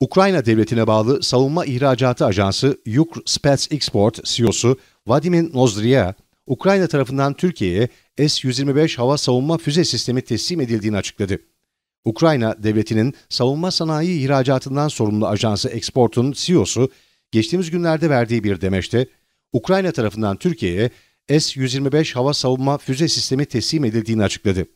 Ukrayna devletine bağlı Savunma ihracatı Ajansı Yukspets Export CEO'su Vadimin Nozdriya, Ukrayna tarafından Türkiye'ye S-125 hava savunma füze sistemi teslim edildiğini açıkladı. Ukrayna devletinin savunma sanayi ihracatından sorumlu ajansı Export'un CEO'su geçtiğimiz günlerde verdiği bir demeçte Ukrayna tarafından Türkiye'ye S-125 hava savunma füze sistemi teslim edildiğini açıkladı.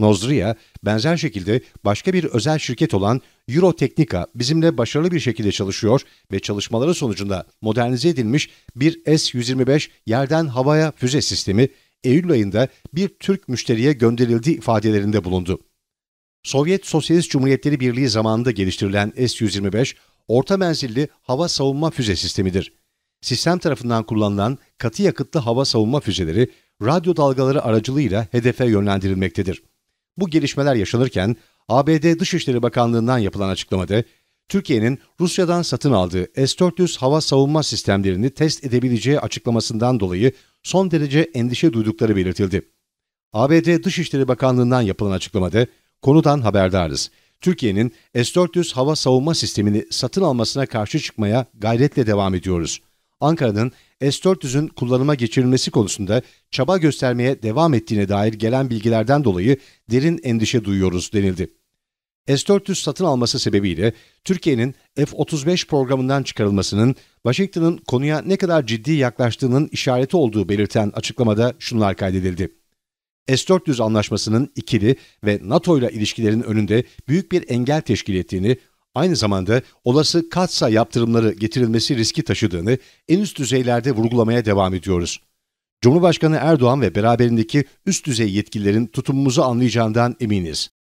Nozria benzer şekilde başka bir özel şirket olan Euroteknika bizimle başarılı bir şekilde çalışıyor ve çalışmaları sonucunda modernize edilmiş bir S-125 yerden havaya füze sistemi Eylül ayında bir Türk müşteriye gönderildi ifadelerinde bulundu. Sovyet Sosyalist Cumhuriyetleri Birliği zamanında geliştirilen S-125, orta menzilli hava savunma füze sistemidir. Sistem tarafından kullanılan katı yakıtlı hava savunma füzeleri, radyo dalgaları aracılığıyla hedefe yönlendirilmektedir. Bu gelişmeler yaşanırken ABD Dışişleri Bakanlığı'ndan yapılan açıklamada Türkiye'nin Rusya'dan satın aldığı S-400 hava savunma sistemlerini test edebileceği açıklamasından dolayı son derece endişe duydukları belirtildi. ABD Dışişleri Bakanlığı'ndan yapılan açıklamada konudan haberdarız. Türkiye'nin S-400 hava savunma sistemini satın almasına karşı çıkmaya gayretle devam ediyoruz. Ankara'nın S-400'ün kullanıma geçirilmesi konusunda çaba göstermeye devam ettiğine dair gelen bilgilerden dolayı derin endişe duyuyoruz denildi. S-400 satın alması sebebiyle Türkiye'nin F-35 programından çıkarılmasının Washington'ın konuya ne kadar ciddi yaklaştığının işareti olduğu belirten açıklamada şunlar kaydedildi. S-400 anlaşmasının ikili ve NATO ile ilişkilerin önünde büyük bir engel teşkil ettiğini aynı zamanda olası katsa yaptırımları getirilmesi riski taşıdığını en üst düzeylerde vurgulamaya devam ediyoruz. Cumhurbaşkanı Erdoğan ve beraberindeki üst düzey yetkililerin tutumumuzu anlayacağından eminiz.